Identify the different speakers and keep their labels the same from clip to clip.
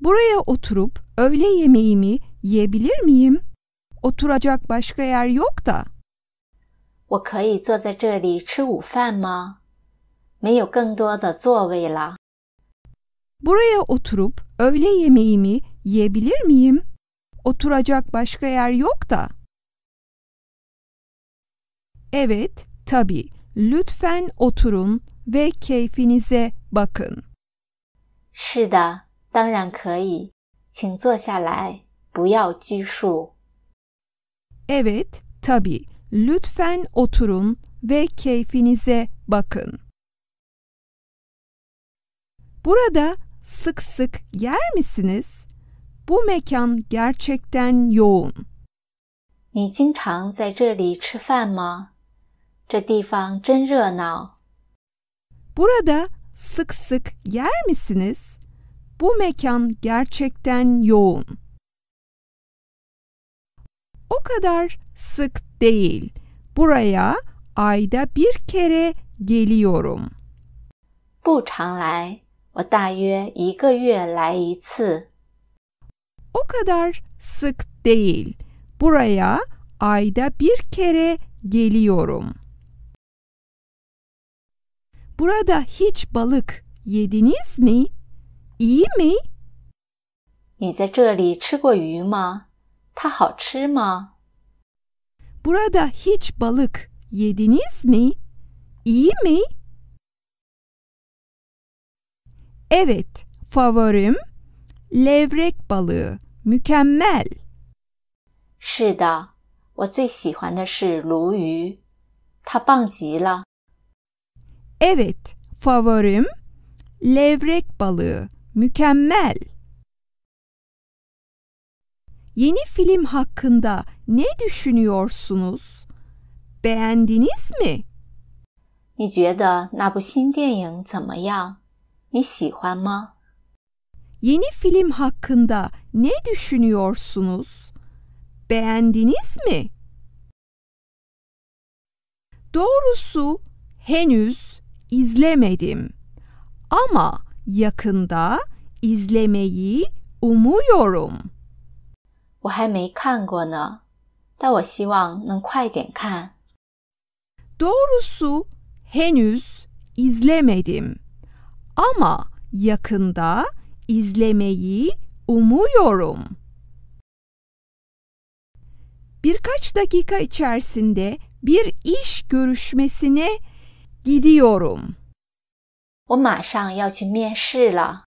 Speaker 1: Buraya oturup öğle yemeğimi yiyebilir miyim? Oturacak başka yer yok da. 我可以坐在这里吃午饭吗？没有更多的座位了。Buraya oturup öğle yemeğimi yiyebilir miyim? Oturacak başka yer yok da. Evet, tabi. Lütfen oturun ve keyfinize bakın. 是的，当然可以，请坐下来，不要拘束。Evet, tabi, lütfen oturun ve keyfinize bakın. Burada sık sık yer misiniz? Bu mekan gerçekten yoğun. 你经常在这里吃饭吗？这地方真热闹。Burada sık sık yer misiniz? Bu mekan gerçekten yoğun. O kadar sık değil. Buraya ayda bir kere geliyorum. O kadar sık değil. Buraya ayda bir kere geliyorum. Burada hiç balık yediniz mi? iyi mi？你在这里吃过鱼吗？它好吃吗？Burada hiç balık yediniz mi? İyi mi? Evet, favorim levrek balığı. Mükemmel. 是的，我最喜欢的是鲈鱼，它棒极了。Evet, favorim levrek balığı mükemmel. Yeni film hakkında ne düşünüyorsunuz? Beğendiniz mi? Yeni film hakkında ne düşünüyorsunuz? Beğendiniz mi? Doğrusu henüz izlemedim. Ama yakında izlemeyi umuyorum. 我还没看过呢，但我希望能快点看。Doğrusu henüz izlemedim ama yakında izlemeyi umuyorum. Birkaç dakika içerisinde bir iş görüşmesine gidiyorum.'' 我马上要去面试了。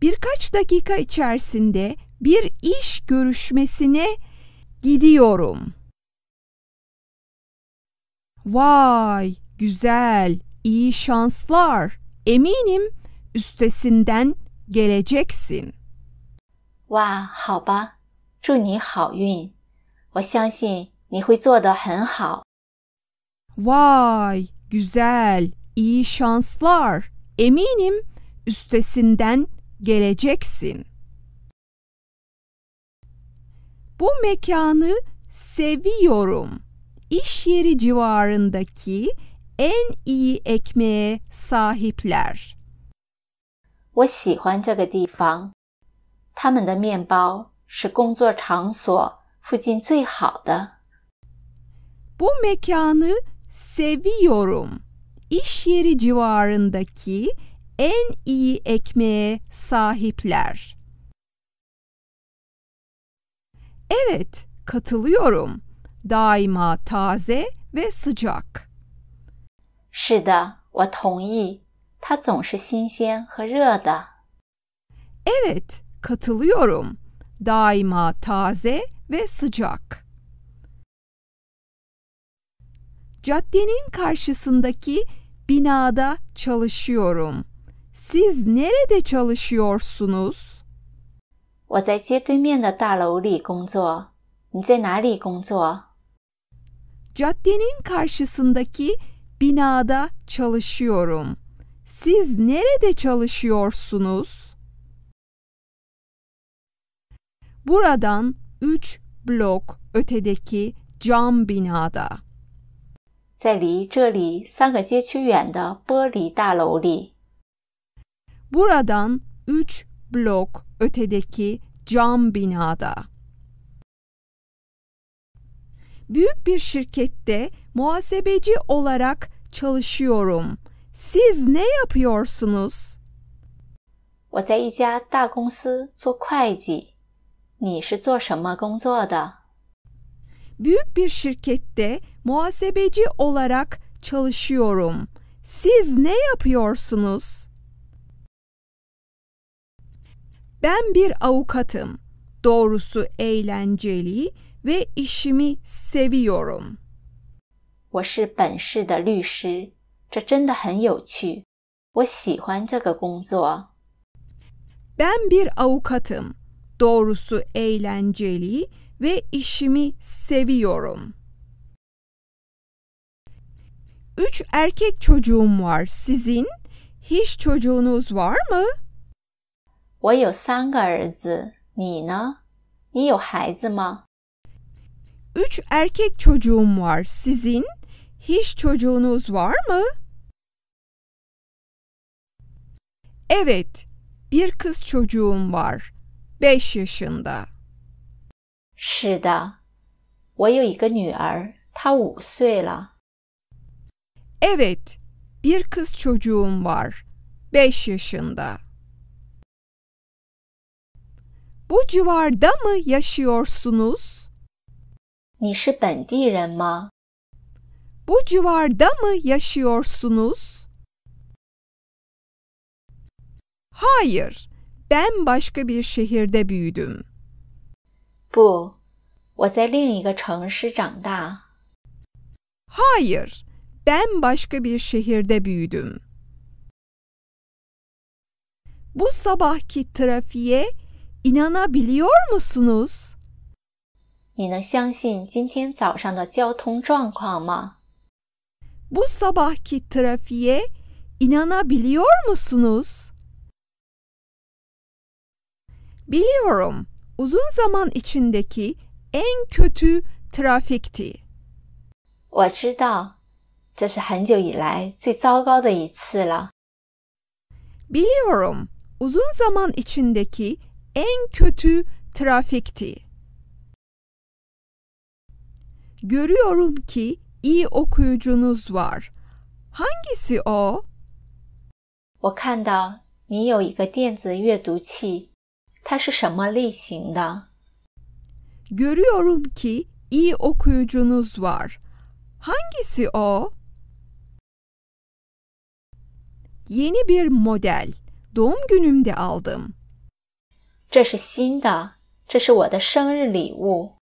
Speaker 1: Birkaç dakika içerisinde bir iş görüşmesine gidiyorum. Vay, güzel, iyi şanslar. Eminim üstesinden geleceksin. Vay, 好吧，祝你好运。我相信你会做得很好。Vay, güzel. iyi şanslar. Eminim üstesinden geleceksin. Bu mekanı seviyorum. İş yeri civarındaki en iyi ekmeğe sahipler. 我喜欢这个地方，他们的面包是工作场所附近最好的。Bu mekanı seviyorum iş yeri civarındaki en iyi ekmeğe sahipler. Evet, katılıyorum. Daima taze ve sıcak. 是的，我同意。它总是新鲜和热的。Evet, katılıyorum. Daima taze ve sıcak. Caddenin karşısındaki binada çalışıyorum. Siz nerede çalışıyorsunuz? 我在街对面的大楼里工作。你在哪里工作？Caddenin karşısındaki binada çalışıyorum. Siz nerede çalışıyorsunuz? Buradan 3 blok ötedeki cam binada. 在离这里三个街区远的玻璃大楼里。Buradan üç blok ötedeki cam binada. Büyük bir şirkette muhasebeci olarak çalışıyorum. Siz ne yapıyorsunuz? 我在一家大公司做会计。你是做什么工作的？Büyük bir şirkette muhasebeci olarak çalışıyorum. Siz ne yapıyorsunuz? Ben bir avukatım. Doğrusu eğlenceli ve işimi seviyorum. Ben bir avukatım. Doğrusu eğlenceli ve işimi seviyorum. Üç erkek çocuğum var. Sizin hiç çocuğunuz var mı? 我有三个儿子，你呢？你有孩子吗？Üç erkek çocuğum var. Sizin hiç çocuğunuz var mı? Evet, bir kız çocuğum var. Beş yaşında. 是的，我有一个女儿，她五岁了。Evet, bir kız çocuğum var. Beş yaşında. Bu civarda mı yaşıyorsunuz? 你是本地人吗？Bu civarda mı yaşıyorsunuz? Hayır, ben başka bir şehirde büyüdüm. 不，我在另一个城市长大。Hayır, ben başka bir şehirde büyüdüm. Bu sabahki trafiğe inanabiliyor musunuz? 你能相信今天早上的交通状况吗？Bu sabahki trafiğe inanabiliyor musunuz? Biliyorum, uzun zaman içindeki en kötü trafikti. 我知道这是很久以来最糟糕的一次了。Biliyorum, uzun zaman içindeki en kötü trafikti. Görüyorum ki iyi okuyucunuz var. Hangisi o? 我看到你有一个电子阅读器，它是什么类型的？Görüyorum ki iyi okuyucunuz var. Hangisi o? yeni bir model doğum günümde aldım. 这是新的，这是我的生日礼物。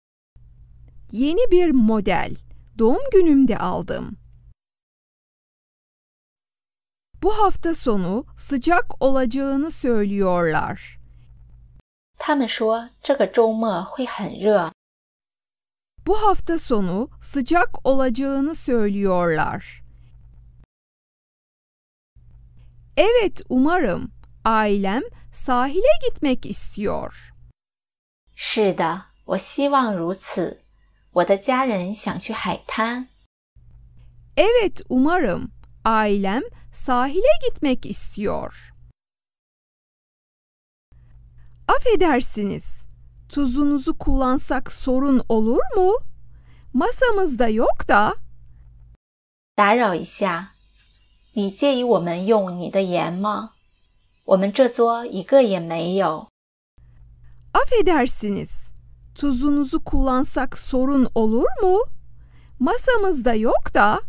Speaker 1: Yeni bir model doğum günümde aldım. Bu hafta sonu sıcak olacağını söylüyorlar. 他们说这个周末会很热。Bu hafta sonu sıcak olacağını söylüyorlar. Evet, umarım. Ailem sahile gitmek istiyor. 是的，我希望如此。我的家人想去海滩。Evet, umarım. Ailem sahile gitmek istiyor. Affedersiniz. Tuzunuzu kullansak sorun olur mu? Masamızda yok da. 打扰一下，你介意我们用你的盐吗？我们这桌一个也没有。Affedersiniz. Tuzunuzu kullansak sorun olur mu? Masamızda yok da.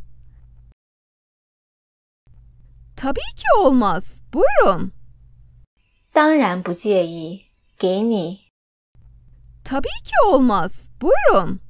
Speaker 1: Tabii ki olmaz. Buyurun. 当然不介意，给你。Tabii ki olmaz. Buyurun.